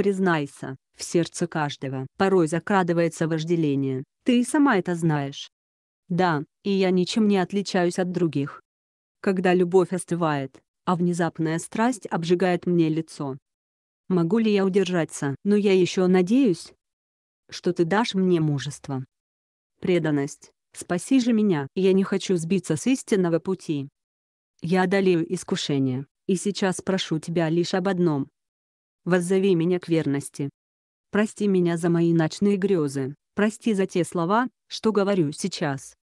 Признайся, в сердце каждого порой закрадывается вожделение, ты и сама это знаешь. Да, и я ничем не отличаюсь от других. Когда любовь остывает, а внезапная страсть обжигает мне лицо. Могу ли я удержаться? Но я еще надеюсь, что ты дашь мне мужество. Преданность, спаси же меня. Я не хочу сбиться с истинного пути. Я одолею искушение, и сейчас прошу тебя лишь об одном, воззови меня к верности. Прости меня за мои ночные грезы, прости за те слова, что говорю сейчас.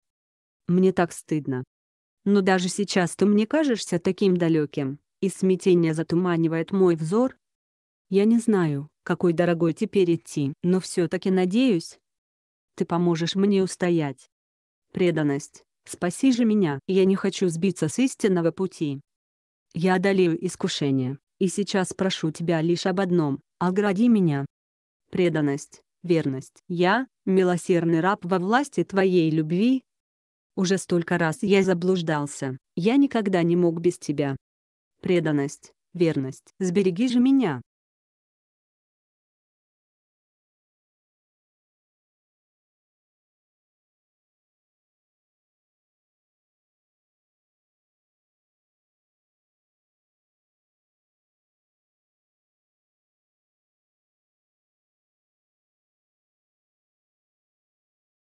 Мне так стыдно. Но даже сейчас ты мне кажешься таким далеким, и смятение затуманивает мой взор. Я не знаю, какой дорогой теперь идти, но все-таки надеюсь. Ты поможешь мне устоять. Преданность, спаси же меня, я не хочу сбиться с истинного пути. Я одолею искушение. И сейчас прошу тебя лишь об одном – огради меня. Преданность, верность. Я – милосердный раб во власти твоей любви. Уже столько раз я заблуждался, я никогда не мог без тебя. Преданность, верность. Сбереги же меня.